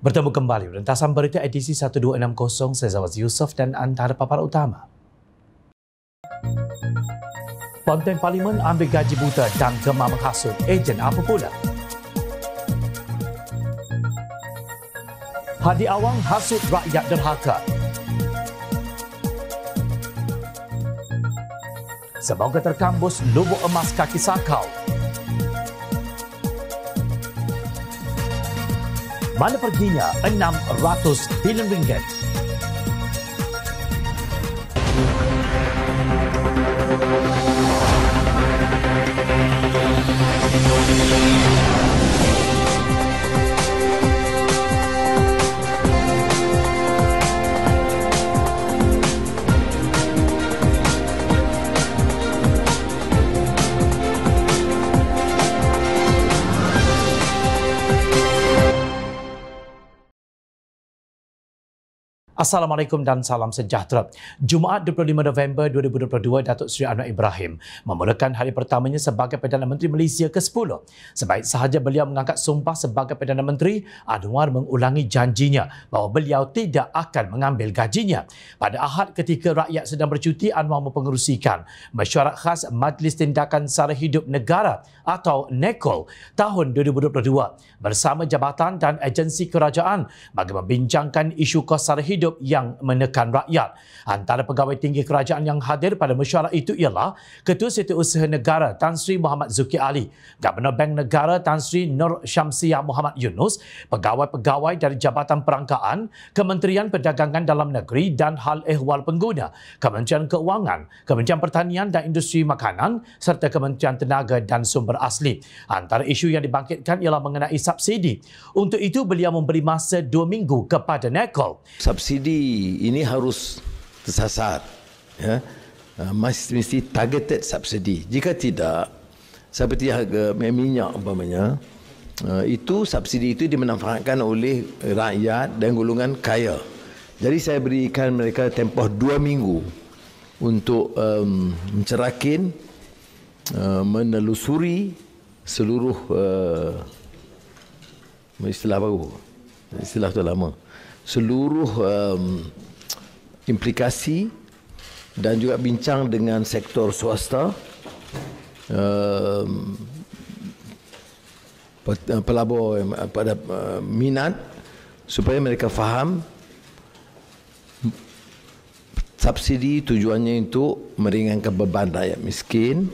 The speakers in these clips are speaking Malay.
Bertemu kembali Rentasan Berita edisi 1260 saya Zawaz Yusof dan antara papan utama. Konten Parlimen ambil gaji buta dan gemar menghasut ejen apa pula? Hadi Awang hasut rakyat derhaka. Semoga terkambus lubuk emas kaki sakau. mana perginya 600 bilion ringgit? Assalamualaikum dan salam sejahtera. Jumaat 25 November 2022, Datuk Seri Anwar Ibrahim memulakan hari pertamanya sebagai Perdana Menteri Malaysia ke-10. Sebaik sahaja beliau mengangkat sumpah sebagai Perdana Menteri, Anwar mengulangi janjinya bahawa beliau tidak akan mengambil gajinya. Pada ahad ketika rakyat sedang bercuti, Anwar mempengerusikan mesyuarat khas Majlis Tindakan Sara Hidup Negara atau NECOL tahun 2022 bersama jabatan dan agensi kerajaan bagi membincangkan isu kos sara hidup hidup yang menekan rakyat. Antara pegawai tinggi kerajaan yang hadir pada mesyuarat itu ialah Ketua Setiausaha Negara Tan Sri Muhammad Zuki Ali, Gabenor Bank Negara Tan Sri Nur Syamsiah Muhammad Yunus, pegawai-pegawai dari Jabatan Perangkaan, Kementerian Perdagangan Dalam Negeri dan Hal Ehwal Pengguna, Kementerian Keuangan, Kementerian Pertanian dan Industri Makanan serta Kementerian Tenaga dan Sumber Asli. Antara isu yang dibangkitkan ialah mengenai subsidi. Untuk itu, beliau memberi masa dua minggu kepada NECOL. Subsidi subsidi ini harus tersasar ya ah, mesti mesti targeted subsidi jika tidak seperti harga minyak umpamanya ah, itu subsidi itu dimanfaatkan oleh rakyat dan golongan kaya jadi saya berikan mereka tempoh dua minggu untuk um, mencerakin uh, menelusuri seluruh uh, istilah baru istilah tu lama seluruh um, implikasi dan juga bincang dengan sektor swasta um, uh, pelabur um, pada uh, minat supaya mereka faham subsidi tujuannya untuk meringankan beban rakyat miskin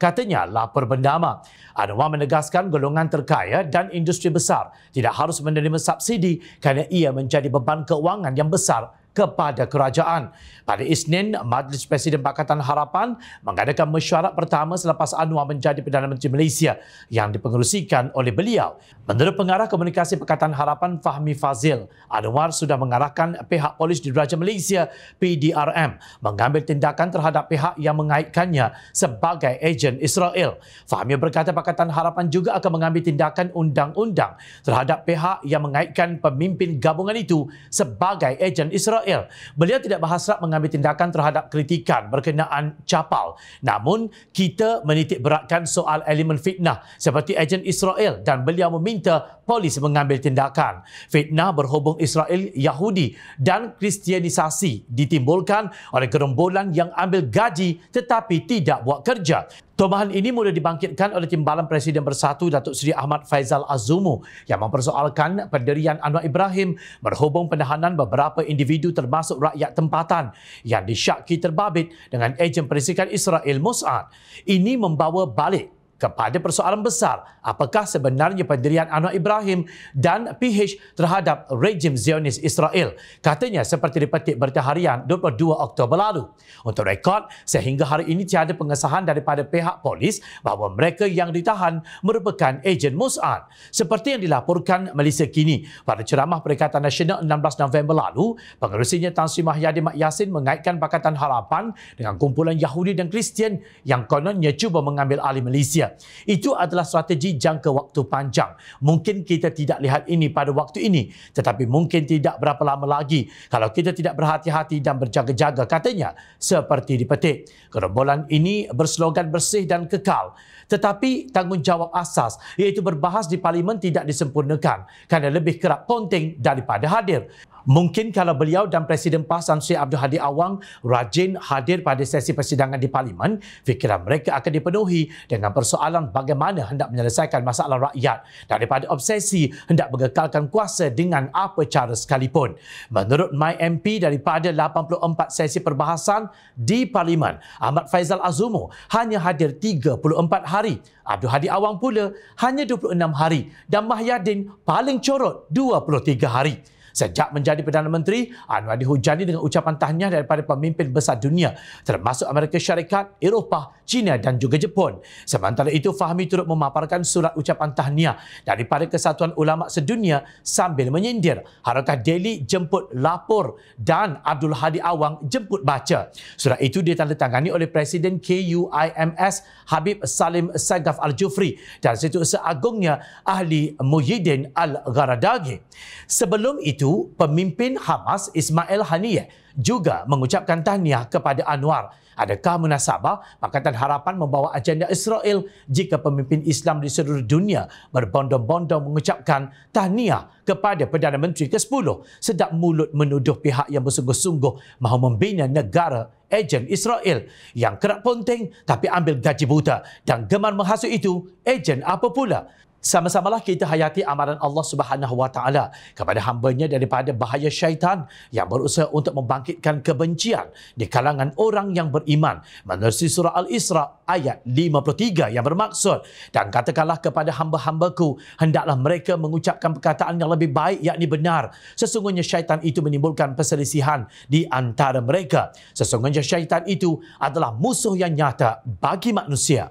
katanya lapar bendama. Anwar menegaskan golongan terkaya dan industri besar tidak harus menerima subsidi kerana ia menjadi beban keuangan yang besar kepada kerajaan. Pada Isnin, Majlis Presiden Pakatan Harapan mengadakan mesyuarat pertama selepas Anwar menjadi Perdana Menteri Malaysia yang dipengerusikan oleh beliau. Menurut pengarah komunikasi Pakatan Harapan Fahmi Fazil, Anwar sudah mengarahkan pihak polis di Raja Malaysia, PDRM, mengambil tindakan terhadap pihak yang mengaitkannya sebagai ejen Israel. Fahmi berkata Pakatan Harapan juga akan mengambil tindakan undang-undang terhadap pihak yang mengaitkan pemimpin gabungan itu sebagai ejen Israel. Israel. Beliau tidak berhasrat mengambil tindakan terhadap kritikan berkenaan capal. Namun, kita menitik beratkan soal elemen fitnah seperti ejen Israel dan beliau meminta polis mengambil tindakan. Fitnah berhubung Israel Yahudi dan Kristianisasi ditimbulkan oleh gerombolan yang ambil gaji tetapi tidak buat kerja. Tomahan ini mula dibangkitkan oleh Timbalan Presiden Bersatu Datuk Seri Ahmad Faizal Azumu yang mempersoalkan pendirian Anwar Ibrahim berhubung penahanan beberapa individu termasuk rakyat tempatan yang disyaki terbabit dengan ejen perisikan Israel Mossad. Ini membawa balik kepada persoalan besar apakah sebenarnya pendirian Anwar Ibrahim dan PH terhadap rejim Zionis Israel katanya seperti dipetik berita harian 22 Oktober lalu. Untuk rekod, sehingga hari ini tiada pengesahan daripada pihak polis bahawa mereka yang ditahan merupakan ejen Mus'ad. Seperti yang dilaporkan Malaysia Kini, pada ceramah Perikatan Nasional 16 November lalu, pengerusinya Tan Sri Mahyadi Mak Yassin mengaitkan Pakatan Harapan dengan kumpulan Yahudi dan Kristian yang kononnya cuba mengambil alih Malaysia. Itu adalah strategi jangka waktu panjang. Mungkin kita tidak lihat ini pada waktu ini, tetapi mungkin tidak berapa lama lagi kalau kita tidak berhati-hati dan berjaga-jaga katanya seperti dipetik. Gerombolan ini berslogan bersih dan kekal. Tetapi tanggungjawab asas iaitu berbahas di parlimen tidak disempurnakan kerana lebih kerap ponting daripada hadir. Mungkin kalau beliau dan Presiden PAS Tan Abdul Hadi Awang rajin hadir pada sesi persidangan di Parlimen, fikiran mereka akan dipenuhi dengan persoalan bagaimana hendak menyelesaikan masalah rakyat daripada obsesi hendak mengekalkan kuasa dengan apa cara sekalipun. Menurut MP daripada 84 sesi perbahasan di Parlimen, Ahmad Faizal Azumo hanya hadir 34 hari. Abdul Hadi Awang pula hanya 26 hari dan Mahyadin paling corot 23 hari. Sejak menjadi Perdana Menteri, Anwar dihujani dengan ucapan tahniah daripada pemimpin besar dunia termasuk Amerika Syarikat, Eropah, China dan juga Jepun. Sementara itu, Fahmi turut memaparkan surat ucapan tahniah daripada Kesatuan Ulama Sedunia sambil menyindir Harakah Delhi jemput lapor dan Abdul Hadi Awang jemput baca. Surat itu ditandatangani oleh Presiden KUIMS Habib Salim Sagaf Al-Jufri dan Setiausaha Agungnya Ahli Muhyiddin Al-Gharadagi. Sebelum itu, itu, pemimpin Hamas Ismail Haniyeh juga mengucapkan tahniah kepada Anwar. Adakah munasabah Pakatan Harapan membawa agenda Israel jika pemimpin Islam di seluruh dunia berbondong-bondong mengucapkan tahniah kepada Perdana Menteri ke-10 sedap mulut menuduh pihak yang bersungguh-sungguh mahu membina negara ejen Israel yang kerap ponteng tapi ambil gaji buta dan gemar menghasut itu ejen apa pula? Sama-samalah kita hayati amaran Allah Subhanahu Wa Taala kepada hamba-Nya daripada bahaya syaitan yang berusaha untuk membangkitkan kebencian di kalangan orang yang beriman. Menurut surah Al-Isra ayat 53 yang bermaksud dan katakanlah kepada hamba-hambaku hendaklah mereka mengucapkan perkataan yang lebih baik yakni benar. Sesungguhnya syaitan itu menimbulkan perselisihan di antara mereka. Sesungguhnya syaitan itu adalah musuh yang nyata bagi manusia.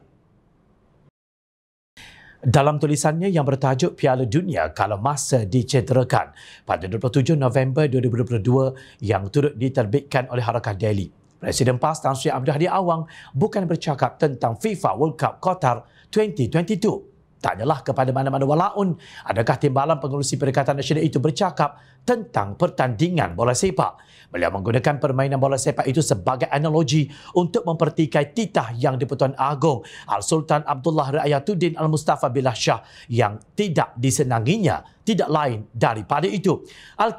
Dalam tulisannya yang bertajuk Piala Dunia Kalau Masa Dicederakan pada 27 November 2022 yang turut diterbitkan oleh Harakah Daily, Presiden PAS Tan Sri Abdul Hadi Awang bukan bercakap tentang FIFA World Cup Qatar 2022. Tanyalah kepada mana-mana walaun, adakah timbalan pengurusi Perikatan Nasional itu bercakap tentang pertandingan bola sepak? Beliau menggunakan permainan bola sepak itu sebagai analogi untuk mempertikai titah yang di-Pertuan Agong Al-Sultan Abdullah Raya Al-Mustafa Billah Shah yang tidak disenanginya tidak lain daripada itu. al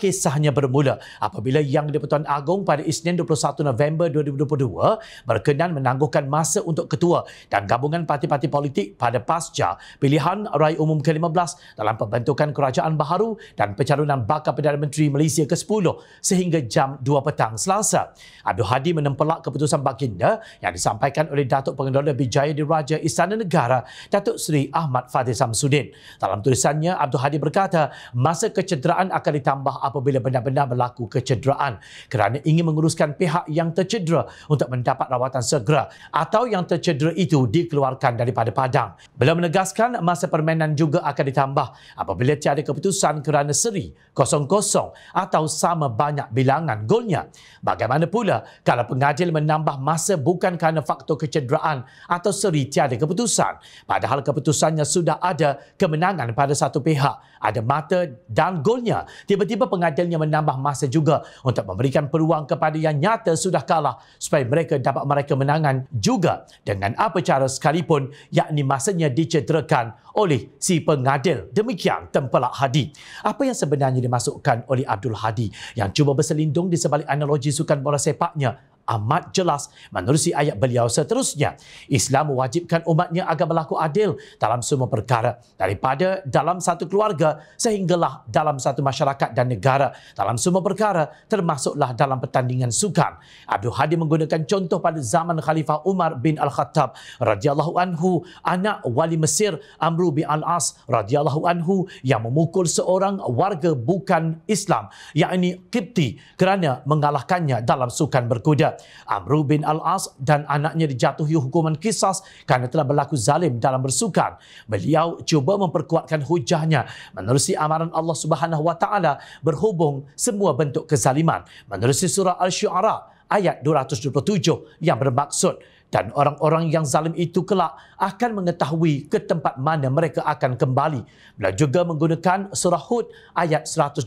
bermula apabila Yang di Agong pada Isnin 21 November 2022 berkenan menangguhkan masa untuk ketua dan gabungan parti-parti politik pada pasca pilihan raya umum ke-15 dalam pembentukan kerajaan baharu dan pencalonan bakal Perdana Menteri Malaysia ke-10 sehingga jam 2 petang selasa. Abdul Hadi menempelak keputusan baginda yang disampaikan oleh Datuk Pengendara Bijaya di Raja Istana Negara, Datuk Seri Ahmad Fadil Samsudin. Dalam tulisannya, Abdul Hadi berkata, kata masa kecederaan akan ditambah apabila benar-benar berlaku kecederaan kerana ingin menguruskan pihak yang tercedera untuk mendapat rawatan segera atau yang tercedera itu dikeluarkan daripada padang. Beliau menegaskan masa permainan juga akan ditambah apabila tiada keputusan kerana seri kosong-kosong atau sama banyak bilangan golnya. Bagaimana pula kalau pengadil menambah masa bukan kerana faktor kecederaan atau seri tiada keputusan padahal keputusannya sudah ada kemenangan pada satu pihak. Ada mata dan golnya. Tiba-tiba pengadilnya menambah masa juga untuk memberikan peluang kepada yang nyata sudah kalah supaya mereka dapat mereka menangan juga dengan apa cara sekalipun yakni masanya dicederakan oleh si pengadil. Demikian tempelak Hadi. Apa yang sebenarnya dimasukkan oleh Abdul Hadi yang cuba berselindung di sebalik analogi sukan bola sepaknya amat jelas menerusi ayat beliau seterusnya. Islam mewajibkan umatnya agar berlaku adil dalam semua perkara daripada dalam satu keluarga sehinggalah dalam satu masyarakat dan negara dalam semua perkara termasuklah dalam pertandingan sukan. Abdul Hadi menggunakan contoh pada zaman Khalifah Umar bin Al-Khattab radhiyallahu anhu anak wali Mesir Amru bin Al-As radhiyallahu anhu yang memukul seorang warga bukan Islam yakni Qibti kerana mengalahkannya dalam sukan berkuda. Amr bin Al-As dan anaknya dijatuhi hukuman kisas kerana telah berlaku zalim dalam bersukan. Beliau cuba memperkuatkan hujahnya menerusi amaran Allah Subhanahu wa taala berhubung semua bentuk kezaliman menerusi surah Al-Syu'ara ayat 227 yang bermaksud dan orang-orang yang zalim itu kelak akan mengetahui ke tempat mana mereka akan kembali. Beliau juga menggunakan surah Hud ayat 112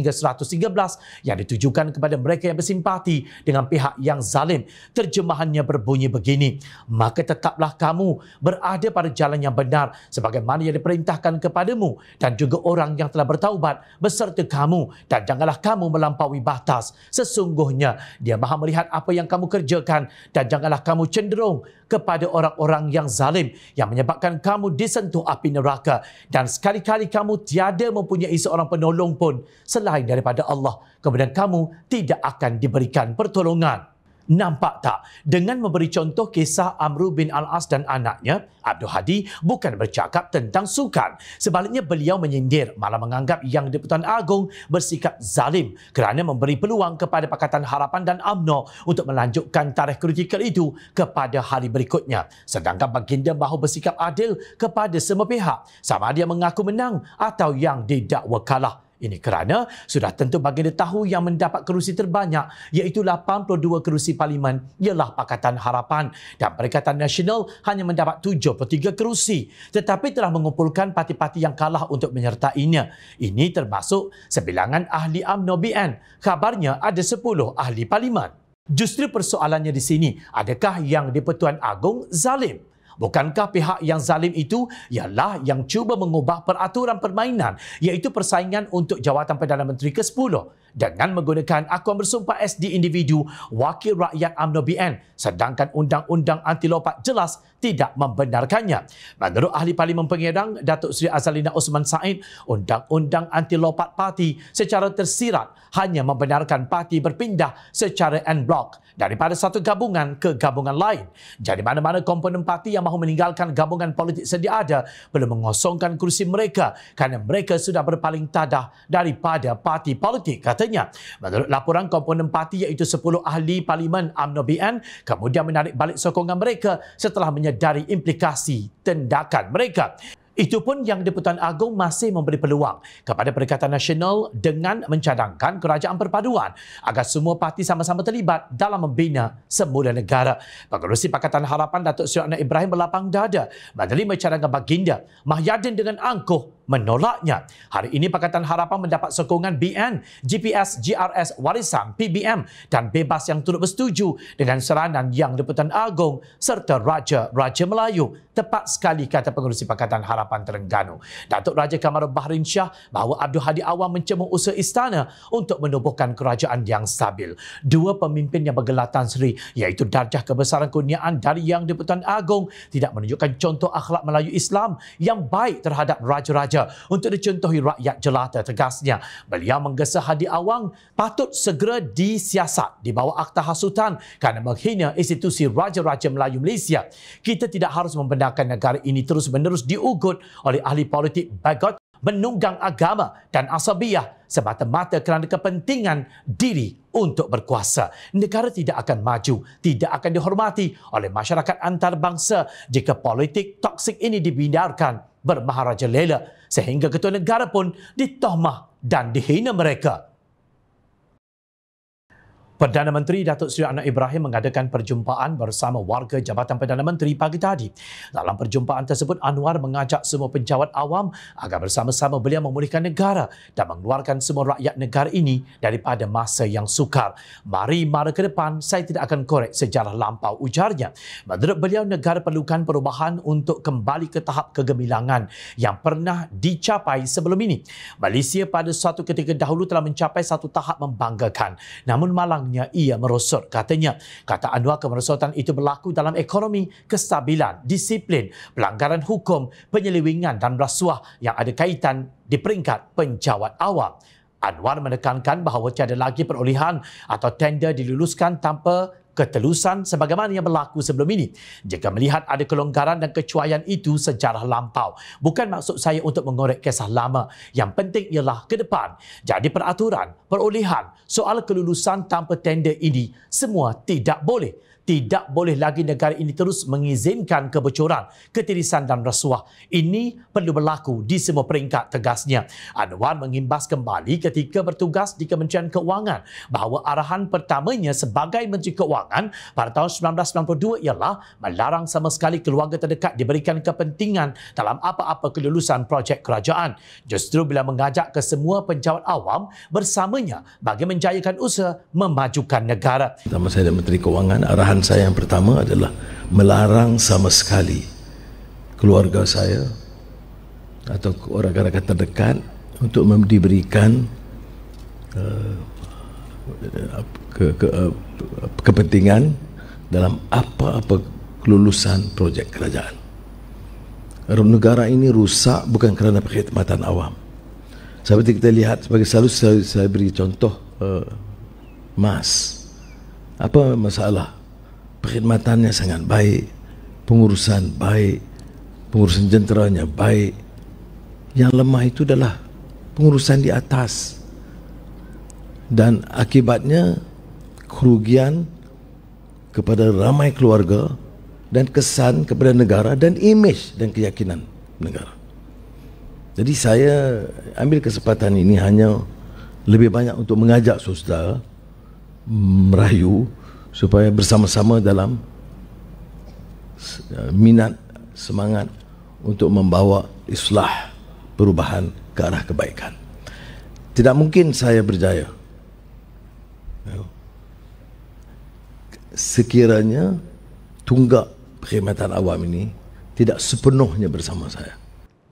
hingga 113 yang ditujukan kepada mereka yang bersimpati dengan pihak yang zalim. Terjemahannya berbunyi begini, Maka tetaplah kamu berada pada jalan yang benar sebagaimana yang diperintahkan kepadamu dan juga orang yang telah bertaubat beserta kamu dan janganlah kamu melampaui batas. Sesungguhnya dia maha melihat apa yang kamu kerjakan dan janganlah kamu cenderung cenderung kepada orang-orang yang zalim yang menyebabkan kamu disentuh api neraka dan sekali-kali kamu tiada mempunyai seorang penolong pun selain daripada Allah kemudian kamu tidak akan diberikan pertolongan Nampak tak? Dengan memberi contoh kisah Amru bin Al-As dan anaknya, Abdul Hadi bukan bercakap tentang sukan. Sebaliknya beliau menyindir malah menganggap Yang Deputan Agong bersikap zalim kerana memberi peluang kepada Pakatan Harapan dan UMNO untuk melanjutkan tarikh kritikal itu kepada hari berikutnya. Sedangkan baginda bahu bersikap adil kepada semua pihak sama ada mengaku menang atau yang didakwa kalah. Ini kerana sudah tentu baginda tahu yang mendapat kerusi terbanyak iaitu 82 kerusi parlimen ialah Pakatan Harapan dan Perikatan Nasional hanya mendapat 73 kerusi tetapi telah mengumpulkan parti-parti yang kalah untuk menyertainya. Ini termasuk sebilangan ahli UMNO BN. Kabarnya ada 10 ahli parlimen. Justru persoalannya di sini, adakah yang di Pertuan Agong zalim? Bukankah pihak yang zalim itu ialah yang cuba mengubah peraturan permainan iaitu persaingan untuk jawatan Perdana Menteri ke-10? dengan menggunakan akuan bersumpah SD individu wakil rakyat UMNO BN sedangkan undang-undang anti lompat jelas tidak membenarkannya. Menurut ahli parlimen pengedang Datuk Seri Azalina Osman Said, undang-undang anti lompat parti secara tersirat hanya membenarkan parti berpindah secara en bloc daripada satu gabungan ke gabungan lain. Jadi mana-mana komponen parti yang mahu meninggalkan gabungan politik sedia ada perlu mengosongkan kursi mereka kerana mereka sudah berpaling tadah daripada parti politik kata katanya menurut laporan komponen parti iaitu 10 ahli parlimen UMNO BN kemudian menarik balik sokongan mereka setelah menyedari implikasi tindakan mereka. Itu pun yang Deputan Agong masih memberi peluang kepada Perikatan Nasional dengan mencadangkan kerajaan perpaduan agar semua parti sama-sama terlibat dalam membina semula negara. Pengurusi Pakatan Harapan Datuk Seri Anak Ibrahim berlapang dada menerima cadangan baginda Mahyadin dengan angkuh menolaknya. Hari ini Pakatan Harapan mendapat sokongan BN, GPS, GRS, Warisan, PBM dan Bebas yang turut bersetuju dengan seranan Yang Deputan Agong serta Raja-Raja Melayu. Tepat sekali kata pengurusi Pakatan Harapan Terengganu. Datuk Raja Kamarul Bahrin Shah bahawa Abdul Hadi Awang mencemuh usaha istana untuk menubuhkan kerajaan yang stabil. Dua pemimpin yang bergelar Tan Sri iaitu darjah kebesaran kurniaan dari Yang Deputan Agong tidak menunjukkan contoh akhlak Melayu Islam yang baik terhadap Raja-Raja saja untuk dicontohi rakyat jelata tegasnya. Beliau menggesa Hadi Awang patut segera disiasat di bawah Akta Hasutan kerana menghina institusi Raja-Raja Melayu Malaysia. Kita tidak harus membenarkan negara ini terus-menerus diugut oleh ahli politik bagot menunggang agama dan asabiyah semata-mata kerana kepentingan diri untuk berkuasa. Negara tidak akan maju, tidak akan dihormati oleh masyarakat antarabangsa jika politik toksik ini dibindarkan bermaharaja lela sehingga ketua negara pun ditohmah dan dihina mereka. Perdana Menteri Datuk Seri Anwar Ibrahim mengadakan perjumpaan bersama warga Jabatan Perdana Menteri pagi tadi. Dalam perjumpaan tersebut, Anwar mengajak semua penjawat awam agar bersama-sama beliau memulihkan negara dan mengeluarkan semua rakyat negara ini daripada masa yang sukar. Mari mara ke depan, saya tidak akan korek sejarah lampau ujarnya. Menurut beliau, negara perlukan perubahan untuk kembali ke tahap kegemilangan yang pernah dicapai sebelum ini. Malaysia pada suatu ketika dahulu telah mencapai satu tahap membanggakan. Namun malang datangnya ia merosot. Katanya, kata Anwar kemerosotan itu berlaku dalam ekonomi, kestabilan, disiplin, pelanggaran hukum, penyelewingan dan rasuah yang ada kaitan di peringkat penjawat awam. Anwar menekankan bahawa tiada lagi perolehan atau tender diluluskan tanpa ketelusan sebagaimana yang berlaku sebelum ini. Jika melihat ada kelonggaran dan kecuaian itu secara lampau. Bukan maksud saya untuk mengorek kisah lama. Yang penting ialah ke depan. Jadi peraturan, perolehan, soal kelulusan tanpa tender ini semua tidak boleh tidak boleh lagi negara ini terus mengizinkan kebocoran, ketirisan dan rasuah. Ini perlu berlaku di semua peringkat tegasnya. Anwar mengimbas kembali ketika bertugas di Kementerian Keuangan bahawa arahan pertamanya sebagai Menteri Keuangan pada tahun 1992 ialah melarang sama sekali keluarga terdekat diberikan kepentingan dalam apa-apa kelulusan projek kerajaan. Justru bila mengajak ke semua penjawat awam bersamanya bagi menjayakan usaha memajukan negara. Pertama saya dan Menteri Keuangan arahan arahan saya yang pertama adalah melarang sama sekali keluarga saya atau orang orang terdekat untuk memberikan eh, ke, ke, ke, eh, kepentingan dalam apa-apa kelulusan projek kerajaan. Negara ini rusak bukan kerana perkhidmatan awam. Seperti kita lihat, sebagai selalu saya, saya beri contoh uh, mas. Apa masalah perkhidmatannya sangat baik, pengurusan baik, pengurusan jenteranya baik. Yang lemah itu adalah pengurusan di atas. Dan akibatnya kerugian kepada ramai keluarga dan kesan kepada negara dan imej dan keyakinan negara. Jadi saya ambil kesempatan ini hanya lebih banyak untuk mengajak saudara merayu supaya bersama-sama dalam uh, minat semangat untuk membawa islah perubahan ke arah kebaikan tidak mungkin saya berjaya ya. sekiranya tunggak perkhidmatan awam ini tidak sepenuhnya bersama saya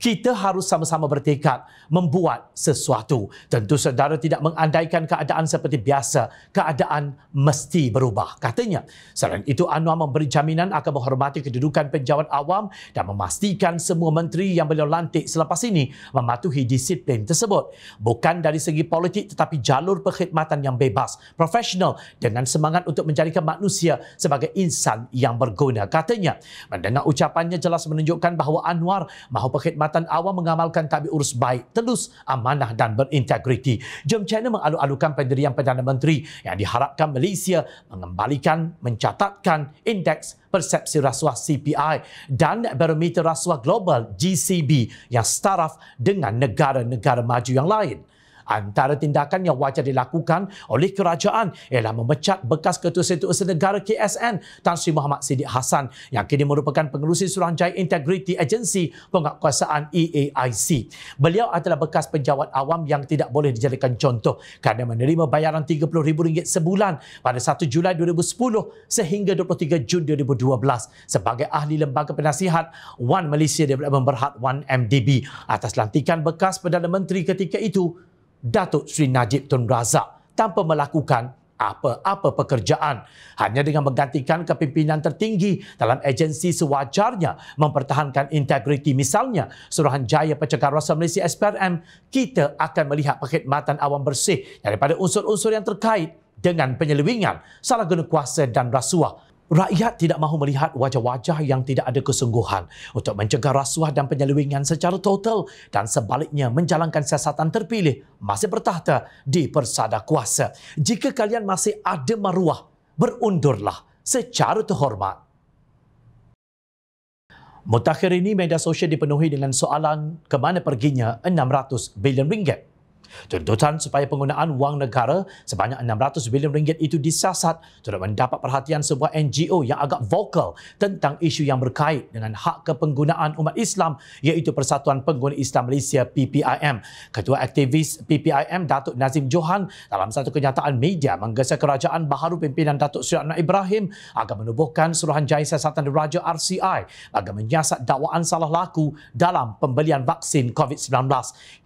kita harus sama-sama bertekad membuat sesuatu. Tentu saudara tidak mengandaikan keadaan seperti biasa, keadaan mesti berubah, katanya. Selain itu, Anwar memberi jaminan akan menghormati kedudukan penjawat awam dan memastikan semua menteri yang beliau lantik selepas ini mematuhi disiplin tersebut. Bukan dari segi politik tetapi jalur perkhidmatan yang bebas, profesional dengan semangat untuk menjadikan manusia sebagai insan yang berguna, katanya. Mendengar ucapannya jelas menunjukkan bahawa Anwar mahu perkhidmatan tingkatan awam mengamalkan tabi urus baik, telus, amanah dan berintegriti. Jem China mengalu-alukan pendirian Perdana Menteri yang diharapkan Malaysia mengembalikan, mencatatkan indeks persepsi rasuah CPI dan barometer rasuah global GCB yang setaraf dengan negara-negara maju yang lain. Antara tindakan yang wajar dilakukan oleh kerajaan ialah memecat bekas Ketua Setiausaha Negara KSN Tan Sri Muhammad Siddiq Hassan yang kini merupakan pengurusi Suruhanjaya Integrity Agency penguatkuasaan EAIC. Beliau adalah bekas penjawat awam yang tidak boleh dijadikan contoh kerana menerima bayaran RM30,000 sebulan pada 1 Julai 2010 sehingga 23 Jun 2012 sebagai ahli lembaga penasihat One Malaysia Development Berhad One mdb atas lantikan bekas Perdana Menteri ketika itu Datuk Sri Najib Tun Razak tanpa melakukan apa-apa pekerjaan hanya dengan menggantikan kepimpinan tertinggi dalam agensi sewajarnya mempertahankan integriti misalnya Suruhanjaya Pencegahan Rasa Malaysia SPRM kita akan melihat perkhidmatan awam bersih daripada unsur-unsur yang terkait dengan penyelewingan salah guna kuasa dan rasuah Rakyat tidak mahu melihat wajah-wajah yang tidak ada kesungguhan untuk mencegah rasuah dan penyelewengan secara total dan sebaliknya menjalankan siasatan terpilih masih bertahta di persada kuasa. Jika kalian masih ada maruah, berundurlah secara terhormat. Mutakhir ini media sosial dipenuhi dengan soalan ke mana perginya 600 bilion ringgit. Tuntutan supaya penggunaan wang negara sebanyak 600 bilion ringgit itu disiasat turut mendapat perhatian sebuah NGO yang agak vokal tentang isu yang berkait dengan hak kepenggunaan umat Islam iaitu Persatuan Pengguna Islam Malaysia PPIM. Ketua aktivis PPIM Datuk Nazim Johan dalam satu kenyataan media menggesa kerajaan baharu pimpinan Datuk Seri Anwar Ibrahim agar menubuhkan Suruhanjaya Siasatan Diraja RCI agar menyiasat dakwaan salah laku dalam pembelian vaksin COVID-19.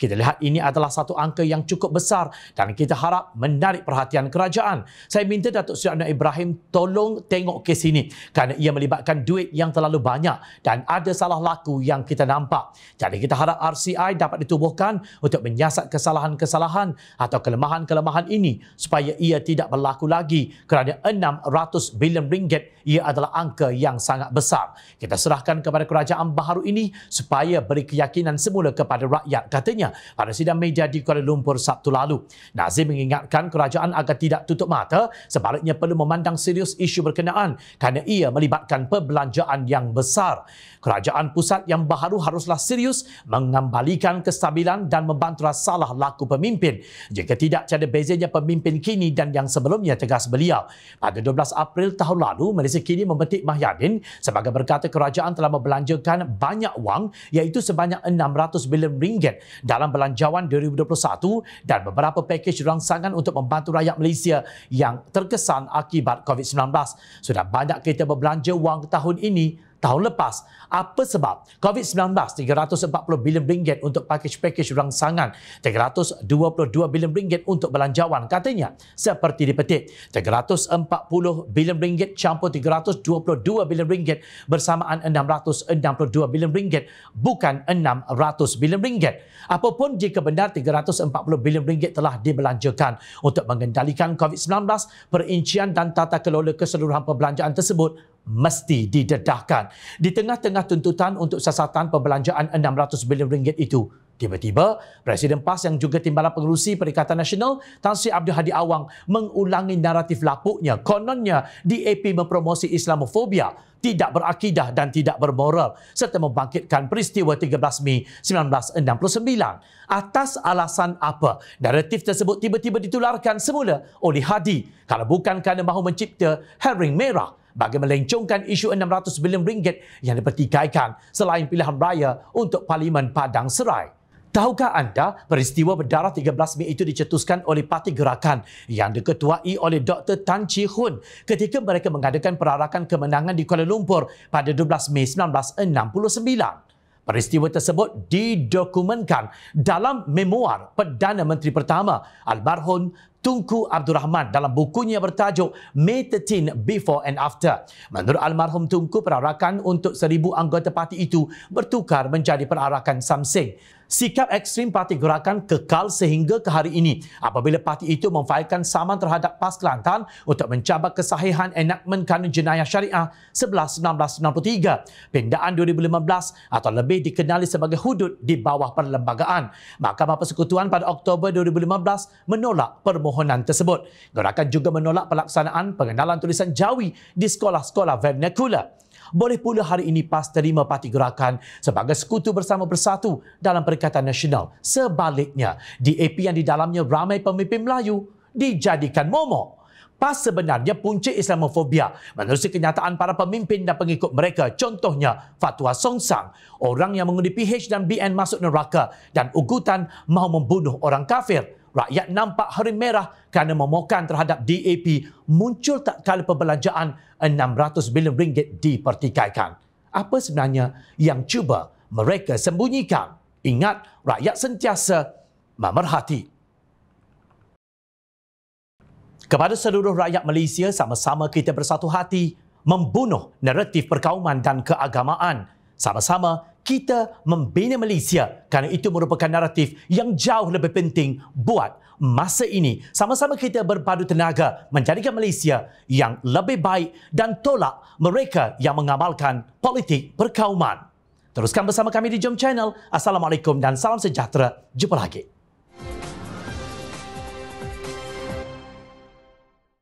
Kita lihat ini adalah satu angka angka yang cukup besar dan kita harap menarik perhatian kerajaan. Saya minta Datuk Seri Anwar Ibrahim tolong tengok kes ini kerana ia melibatkan duit yang terlalu banyak dan ada salah laku yang kita nampak. Jadi kita harap RCI dapat ditubuhkan untuk menyiasat kesalahan-kesalahan atau kelemahan-kelemahan ini supaya ia tidak berlaku lagi kerana 600 bilion ringgit ia adalah angka yang sangat besar. Kita serahkan kepada kerajaan baharu ini supaya beri keyakinan semula kepada rakyat. Katanya pada sidang media di Kuala Lumpur Sabtu lalu. Nazim mengingatkan kerajaan agar tidak tutup mata, sebaliknya perlu memandang serius isu berkenaan kerana ia melibatkan perbelanjaan yang besar. Kerajaan pusat yang baharu haruslah serius mengembalikan kestabilan dan membantra salah laku pemimpin. Jika tidak, tiada bezanya pemimpin kini dan yang sebelumnya tegas beliau. Pada 12 April tahun lalu, Malaysia kini memetik Mahyadin sebagai berkata kerajaan telah membelanjakan banyak wang iaitu sebanyak 600 bilion ringgit dalam belanjawan 2021 satu dan beberapa pakej rangsangan untuk membantu rakyat Malaysia yang terkesan akibat COVID-19. Sudah banyak kita berbelanja wang tahun ini tahun lepas. Apa sebab COVID-19 340 bilion ringgit untuk pakej-pakej rangsangan, 322 bilion ringgit untuk belanjawan katanya seperti dipetik. 340 bilion ringgit campur 322 bilion ringgit bersamaan 662 bilion ringgit bukan 600 bilion ringgit. Apapun jika benar 340 bilion ringgit telah dibelanjakan untuk mengendalikan COVID-19, perincian dan tata kelola keseluruhan perbelanjaan tersebut mesti didedahkan. Di tengah-tengah tuntutan untuk sasatan pembelanjaan RM600 bilion ringgit itu, Tiba-tiba, Presiden PAS yang juga Timbalan Pengerusi Perikatan Nasional, Tan Sri Abdul Hadi Awang mengulangi naratif lapuknya. Kononnya, DAP mempromosi Islamofobia, tidak berakidah dan tidak bermoral serta membangkitkan peristiwa 13 Mei 1969. Atas alasan apa naratif tersebut tiba-tiba ditularkan semula oleh Hadi kalau bukan kerana mahu mencipta herring merah bagi melencongkan isu RM600 bilion yang dipertikaikan selain pilihan raya untuk Parlimen Padang Serai. Tahukah anda peristiwa berdarah 13 Mei itu dicetuskan oleh Parti Gerakan yang diketuai oleh Dr. Tan Chi Hun ketika mereka mengadakan perarakan kemenangan di Kuala Lumpur pada 12 Mei 1969. Peristiwa tersebut didokumentkan dalam memoar Perdana Menteri Pertama Almarhum Tunku Abdul Rahman dalam bukunya bertajuk Metatin Before and After. Menurut Almarhum Tunku, perarakan untuk seribu anggota parti itu bertukar menjadi perarakan Samsing. Sikap ekstrim parti gerakan kekal sehingga ke hari ini apabila parti itu memfailkan saman terhadap PAS Kelantan untuk mencabar kesahihan enakmen kanun jenayah syariah 11-1963, pindaan 2015 atau lebih dikenali sebagai hudud di bawah perlembagaan. Mahkamah Persekutuan pada Oktober 2015 menolak permohonan tersebut. Gerakan juga menolak pelaksanaan pengenalan tulisan jawi di sekolah-sekolah vernacular. Boleh pula hari ini PAS terima parti gerakan sebagai sekutu bersama bersatu dalam Perikatan Nasional. Sebaliknya, di DAP yang di dalamnya ramai pemimpin Melayu dijadikan momok. PAS sebenarnya punca Islamofobia menerusi kenyataan para pemimpin dan pengikut mereka. Contohnya, Fatwa Song Sang orang yang mengundi PH dan BN masuk neraka dan ugutan mahu membunuh orang kafir rakyat nampak hari merah kerana memokan terhadap DAP muncul tak kala perbelanjaan RM600 bilion ringgit dipertikaikan. Apa sebenarnya yang cuba mereka sembunyikan? Ingat, rakyat sentiasa memerhati. Kepada seluruh rakyat Malaysia, sama-sama kita bersatu hati membunuh naratif perkauman dan keagamaan. Sama-sama kita membina Malaysia kerana itu merupakan naratif yang jauh lebih penting buat masa ini. Sama-sama kita berpadu tenaga menjadikan Malaysia yang lebih baik dan tolak mereka yang mengamalkan politik perkauman. Teruskan bersama kami di Jom Channel. Assalamualaikum dan salam sejahtera. Jumpa lagi.